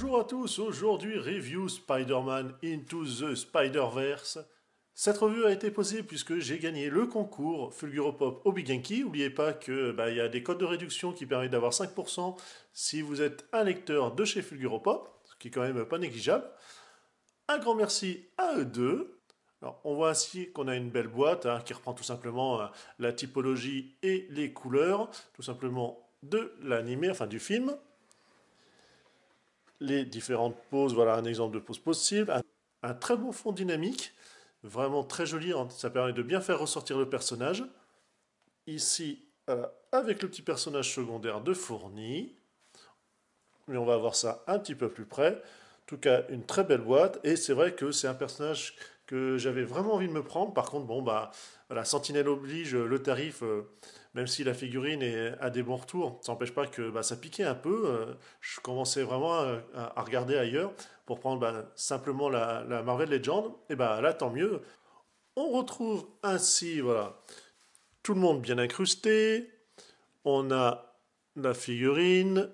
Bonjour à tous, aujourd'hui review Spider-Man Into the Spider-Verse. Cette revue a été posée puisque j'ai gagné le concours Fulguropop Obigenki. N'oubliez pas qu'il bah, y a des codes de réduction qui permettent d'avoir 5% si vous êtes un lecteur de chez Fulguropop, ce qui est quand même pas négligeable. Un grand merci à eux deux. Alors, on voit ainsi qu'on a une belle boîte hein, qui reprend tout simplement euh, la typologie et les couleurs, tout simplement de l'animé, enfin du film les différentes poses. Voilà un exemple de pose possible. Un, très beau fond dynamique, vraiment très joli. Ça permet de bien faire ressortir le personnage. Ici, euh, avec le petit personnage secondaire de Fourni. Mais on va voir ça un petit peu plus près. En tout cas, une très belle boîte. Et c'est vrai que c'est un personnage que j'avais vraiment envie de me prendre. Par contre, bon, bah, voilà, Sentinelle oblige, le tarif, euh, même si la figurine est, a des bons retours, ça n'empêche pas que bah, ça piquait un peu. Euh, je commençais vraiment à, regarder ailleurs pour prendre bah, simplement la, la, Marvel Legend. Et ben là, tant mieux. On retrouve ainsi, voilà, tout le monde bien incrusté. On a la figurine.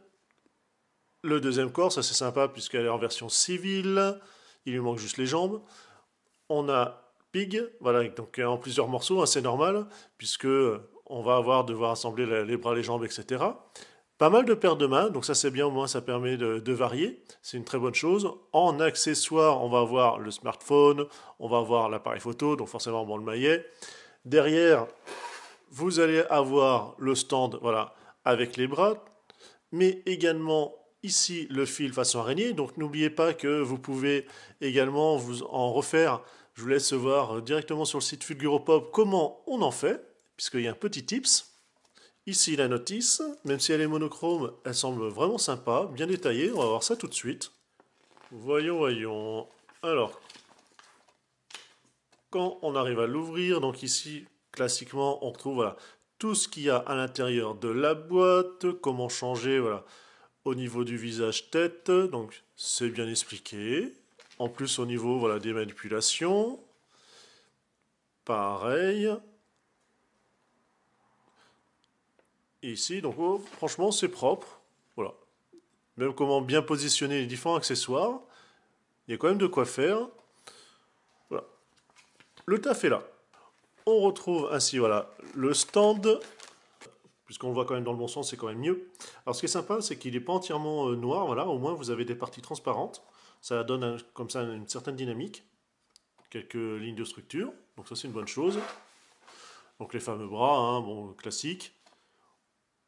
Le deuxième corps, ça c'est sympa puisqu'elle est en version civile. Il lui manque juste les jambes. On a Pig, voilà, donc en plusieurs morceaux, hein, c'est normal, puisque on va avoir devoir assembler les bras, les jambes, etc. Pas mal de paires de mains, donc ça c'est bien, au moins ça permet de, varier, c'est une très bonne chose. En accessoire, on va avoir le smartphone, on va avoir l'appareil photo, donc forcément le maillet. Derrière, vous allez avoir le stand voilà, avec les bras, mais également ici le fil façon araignée, donc n'oubliez pas que vous pouvez également vous en refaire. Je vous laisse voir euh, directement sur le site Fulguropop comment on en fait puisqu'il y a un petit tips. Ici, la notice, même si elle est monochrome, elle semble vraiment sympa, bien détaillée. On va voir ça tout de suite. Voyons, voyons. Alors, quand on arrive à l'ouvrir, donc ici, classiquement, on retrouve tout ce qu'il y a à l'intérieur de la boîte, comment changer voilà, au niveau du visage tête. Donc, c'est bien expliqué. En plus, au niveau voilà, des manipulations, pareil. ici, donc oh, franchement, c'est propre. Voilà. Même comment bien positionner les différents accessoires. Il y a quand même de quoi faire. Voilà. Le taf est là. On retrouve ainsi voilà, le stand. Puisqu'on voit quand même dans le bon sens, c'est quand même mieux. Alors ce qui est sympa, c'est qu'il n'est pas entièrement euh, noir. Voilà, au moins vous avez des parties transparentes. Ça donne comme ça une certaine dynamique. Quelques lignes de structure. Donc ça c'est une bonne chose. Donc les fameux bras, hein, bon, classique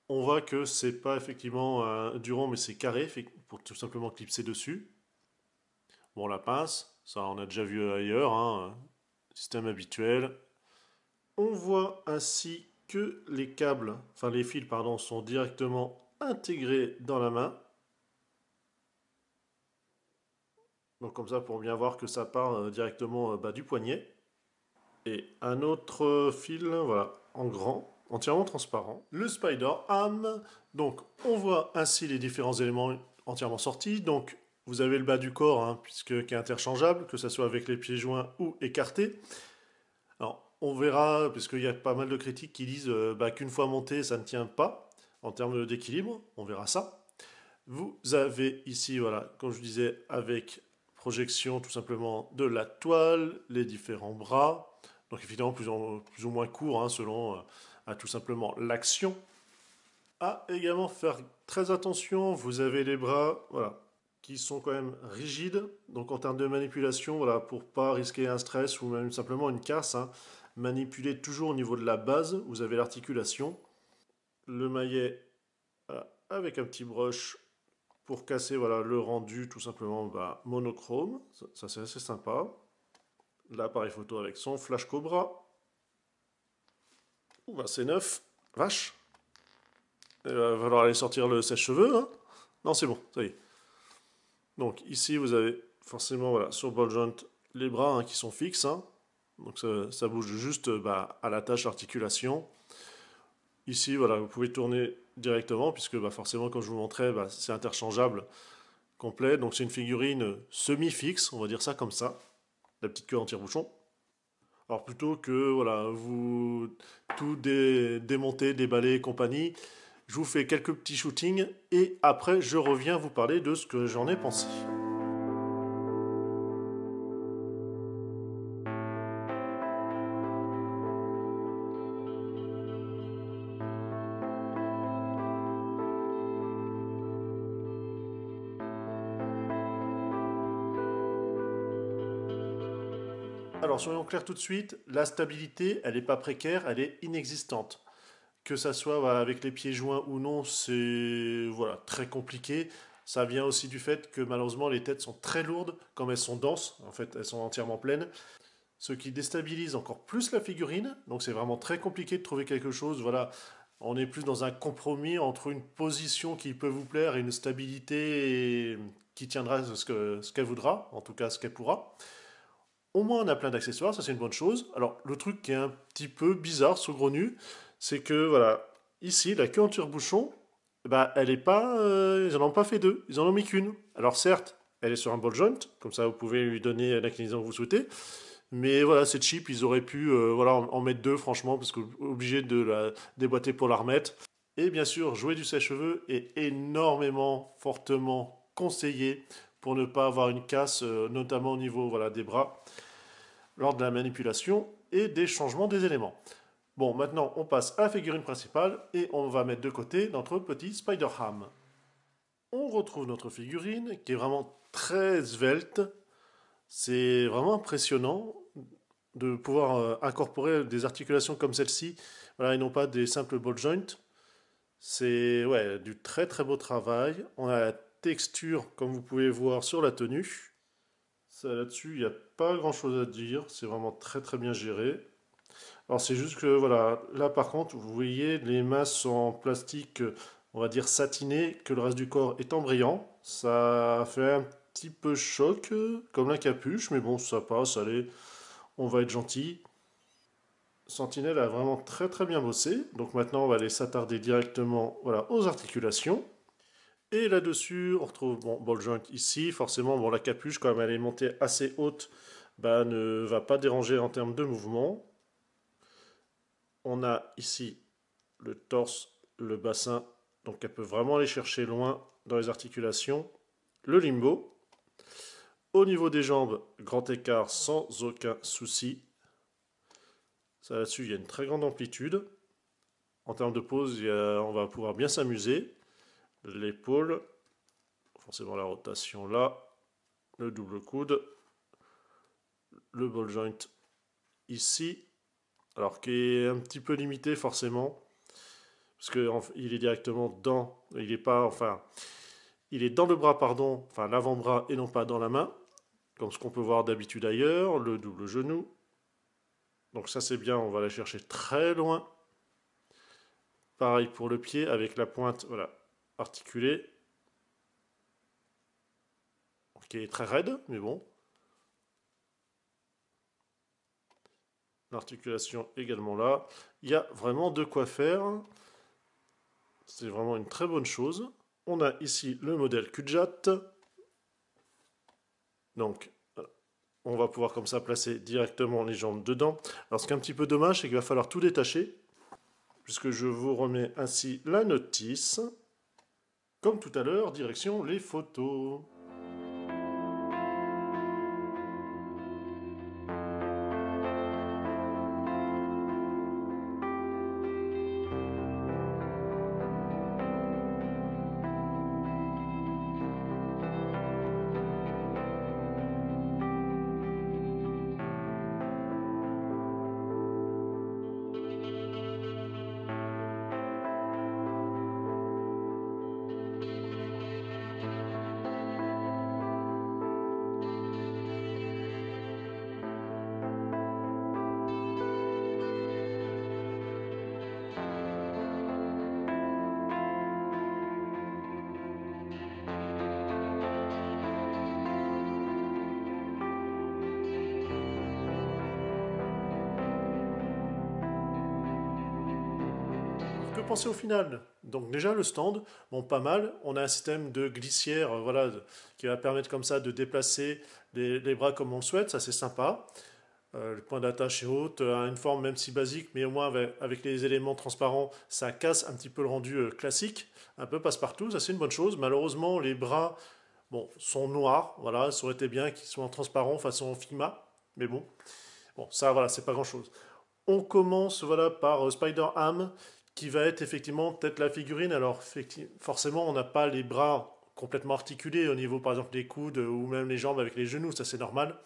on voit que c'est pas effectivement euh, durant du rond, mais c'est carré, pour tout simplement clipser dessus. Bon, la pince, ça on a déjà vu ailleurs, hein. système habituel. On voit ainsi que les câbles, enfin les fils, pardon, sont directement intégrés dans la main. Donc comme ça, pour bien voir que ça part euh, directement euh, du poignet. Et un autre fil, voilà, en grand, entièrement transparent, le Spider-Ham. Donc on voit ainsi les différents éléments entièrement sortis. Donc vous avez le bas du corps, hein, puisque qui est interchangeable, que ce soit avec les pieds joints ou écartés. Alors on verra, puisqu'il y a pas mal de critiques qui disent euh, bah, qu'une fois monté, ça ne tient pas en termes d'équilibre. On verra ça. Vous avez ici, voilà, comme je disais, avec projection tout simplement de la toile, les différents bras. Donc évidemment plus, plus ou moins court hein, selon euh, à tout simplement l'action. À également faire très attention, vous avez les bras voilà, qui sont quand même rigides, donc en termes de manipulation, voilà, pour pas risquer un stress ou même simplement une casse, manipuler hein, manipulez toujours au niveau de la base, vous avez l'articulation, le maillet avec un petit broche. pour casser voilà, le rendu tout simplement bah, monochrome, ça, ça c'est assez sympa. L'appareil photo avec son flash cobra, ben, c'est neuf. Vache. Il eh ben, va falloir aller sortir le sèche-cheveux. Hein. non, c'est bon, ça y est. Donc ici, vous avez forcément voilà, sur ball joint les bras hein, qui sont fixes. Hein. Donc ça, bouge juste euh, bah, à la tâche articulation. Ici, voilà, vous pouvez tourner directement puisque bah, forcément, quand je vous montrais, bah, c'est interchangeable complet. Donc c'est une figurine euh, semi-fixe, on va dire ça comme ça. La petite queue en tire-bouchon. Alors plutôt que voilà, vous tout démonter, déballer et compagnie, je vous fais quelques petits shootings et après je reviens vous parler de ce que j'en ai pensé. Alors soyons clairs tout de suite, la stabilité, elle n'est pas précaire, elle est inexistante. Que ça soit avec les pieds joints ou non, c'est voilà, très compliqué. Ça vient aussi du fait que malheureusement les têtes sont très lourdes comme elles sont denses, en fait elles sont entièrement pleines, ce qui déstabilise encore plus la figurine, donc c'est vraiment très compliqué de trouver quelque chose, voilà, on est plus dans un compromis entre une position qui peut vous plaire et une stabilité qui tiendra ce qu'elle voudra, en tout cas ce qu'elle pourra. Au moins, on a plein d'accessoires, ça c'est une bonne chose. Alors, le truc qui est un petit peu bizarre, sur nu c'est que voilà, ici, la queue en tire-bouchon, bah, elle est pas, euh, ils n'en ont pas fait deux, ils en ont mis qu'une. Alors certes, elle est sur un ball joint, comme ça vous pouvez lui donner l'inclinaison que vous souhaitez. Mais voilà, c'est cheap, ils auraient pu euh, voilà, en mettre deux, franchement, parce que obligé de la déboîter pour la remettre. Et bien sûr, jouer du sèche-cheveux est énormément, fortement conseillé pour ne pas avoir une casse, euh, notamment au niveau voilà, des bras lors de la manipulation et des changements des éléments. Bon, maintenant on passe à la figurine principale et on va mettre de côté notre petit Spider-Ham. On retrouve notre figurine qui est vraiment très svelte. C'est vraiment impressionnant de pouvoir euh, incorporer des articulations comme celle-ci voilà, et non pas des simples ball joints. C'est ouais, du très très beau travail. On a la texture, comme vous pouvez voir, sur la tenue. Euh, là-dessus, il n'y a pas grand-chose à dire. C'est vraiment très très bien géré. Alors c'est juste que voilà, là par contre, vous voyez, les mains sont en plastique, on va dire satiné, que le reste du corps est en brillant. Ça fait un petit peu choc, comme la capuche, mais bon, ça passe, allez, on va être gentil. Sentinelle a vraiment très très bien bossé, donc maintenant on va aller s'attarder directement voilà, aux articulations. Et là-dessus, on retrouve ball joint ici. Forcément, bon, la capuche, quand elle est montée assez haute, bah, ne va pas déranger en termes de mouvement. On a ici le torse, le bassin, donc elle peut vraiment aller chercher loin dans les articulations. Le limbo. Au niveau des jambes, grand écart sans aucun souci. Ça là-dessus, il y a une très grande amplitude. En termes de pose, on va pouvoir bien s'amuser l'épaule, forcément la rotation là, le double coude, le ball joint ici, alors qui est un petit peu limité forcément, parce qu'il est directement dans, il est pas, enfin, il est dans le bras, pardon, enfin l'avant-bras et non pas dans la main, comme ce qu'on peut voir d'habitude ailleurs, le double genou. Donc ça c'est bien, on va la chercher très loin. Pareil pour le pied avec la pointe, voilà, articulé, qui est très raide, mais bon. L'articulation également là. Il y a vraiment de quoi faire. C'est vraiment une très bonne chose. On a ici le modèle QJAT Donc, euh, on va pouvoir comme ça placer directement les jambes dedans. Alors, ce qui est un petit peu dommage, c'est qu'il va falloir tout détacher, puisque je vous remets ainsi la notice. Comme tout à l'heure, direction les photos. penser au final. Donc déjà le stand, bon pas mal, on a un système de glissière euh, voilà, qui va permettre comme ça de déplacer les, bras comme on le souhaite, ça c'est sympa. Euh, le point d'attache est haute, a euh, une forme même si basique, mais au moins avec, les éléments transparents, ça casse un petit peu le rendu classique, un peu passe-partout, ça c'est une bonne chose. Malheureusement les bras bon, sont noirs, voilà, ça aurait été bien qu'ils soient transparents façon Figma, mais bon, bon ça voilà, c'est pas grand-chose. On commence voilà par Spider-Ham qui va être effectivement peut-être la figurine. Alors forcément, on n'a pas les bras complètement articulés au niveau par exemple des coudes ou même les jambes avec les genoux, ça c'est normal.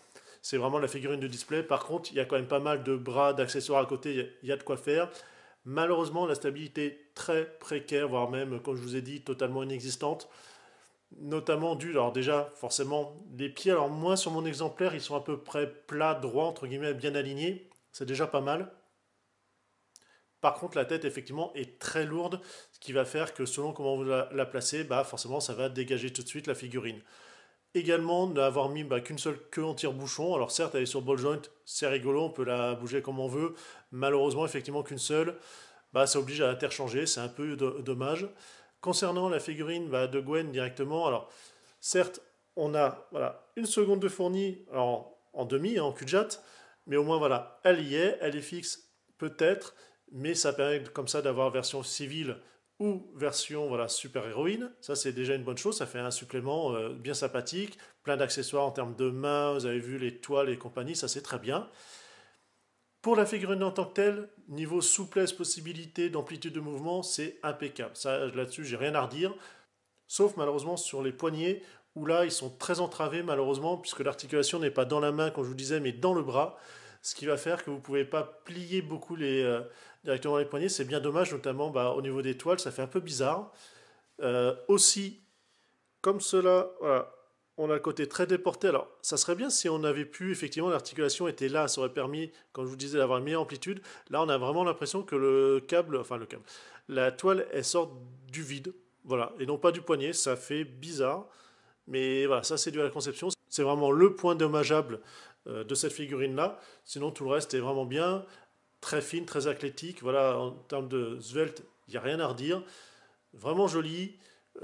C'est vraiment la figurine de display. Par contre, il y a quand même pas mal de bras, d'accessoires à côté, il y, a de quoi faire. Malheureusement, la stabilité très précaire, voire même, comme je vous ai dit, totalement inexistante. Notamment dû, alors déjà, forcément, les pieds, alors moi sur mon exemplaire, ils sont à peu près plats, droits, entre guillemets, bien alignés. C'est déjà pas mal. Par contre, la tête, effectivement, est très lourde, ce qui va faire que selon comment vous la, la placez, bah, forcément, ça va dégager tout de suite la figurine. Également, n'avoir mis bah, qu'une seule queue en tire-bouchon. Alors certes, elle est sur ball joint, c'est rigolo, on peut la bouger comme on veut. Malheureusement, effectivement, qu'une seule, bah, ça oblige à interchanger, c'est un peu dommage. Concernant la figurine bah, de Gwen directement, alors certes, on a voilà, une seconde de fourni en, en demi, en cul mais au moins, voilà, elle y est, elle est fixe peut-être, mais ça permet comme ça d'avoir version civile ou version voilà, super-héroïne. Ça, c'est déjà une bonne chose. Ça fait un supplément euh, bien sympathique, plein d'accessoires en termes de mains. Vous avez vu les toiles et compagnie, ça c'est très bien. Pour la figurine en tant que telle, niveau souplesse, possibilité d'amplitude de mouvement, c'est impeccable. Ça, là-dessus, j'ai rien à redire. Sauf malheureusement sur les poignets, où là, ils sont très entravés malheureusement, puisque l'articulation n'est pas dans la main, comme je vous disais, mais dans le bras. Ce qui va faire que vous ne pouvez pas plier beaucoup les, euh, directement les poignets, c'est bien dommage, notamment bah, au niveau des toiles, ça fait un peu bizarre. Euh, aussi, comme cela, on a le côté très déporté. Alors, ça serait bien si on avait pu, effectivement, l'articulation était là, ça aurait permis, comme je vous disais, d'avoir une meilleure amplitude. Là, on a vraiment l'impression que le câble, enfin le câble, la toile, elle sort du vide, voilà, et non pas du poignet, ça fait bizarre. Mais voilà, ça c'est dû à la conception. C'est vraiment le point dommageable euh, de cette figurine-là. Sinon, tout le reste est vraiment bien très fine, très athlétique. Voilà, en termes de svelte, il n'y a rien à redire. Vraiment joli.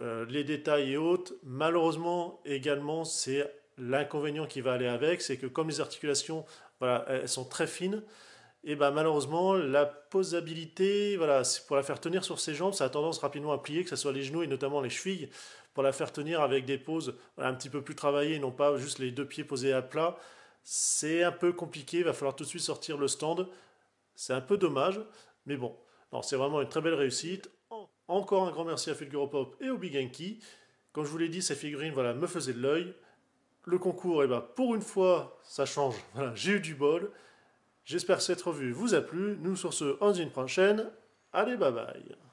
Euh, les détails et autres. Malheureusement, également, c'est l'inconvénient qui va aller avec, c'est que comme les articulations, voilà, elles sont très fines, et eh ben malheureusement, la posabilité, voilà, pour la faire tenir sur ses jambes, ça a tendance rapidement à plier, que ce soit les genoux et notamment les chevilles, pour la faire tenir avec des poses un petit peu plus travaillées, non pas juste les deux pieds posés à plat. C'est un peu compliqué, il va falloir tout de suite sortir le stand c'est un peu dommage, mais bon. c'est vraiment une très belle réussite. Encore un grand merci à Pop et au Big Enki. Comme je vous l'ai dit, ces figurines voilà, me faisaient de l'œil. Le concours, eh ben, pour une fois, ça change. Voilà, j'ai eu du bol. J'espère que cette revue vous a plu. Nous, sur ce, on se dit une prochaine. Allez, bye bye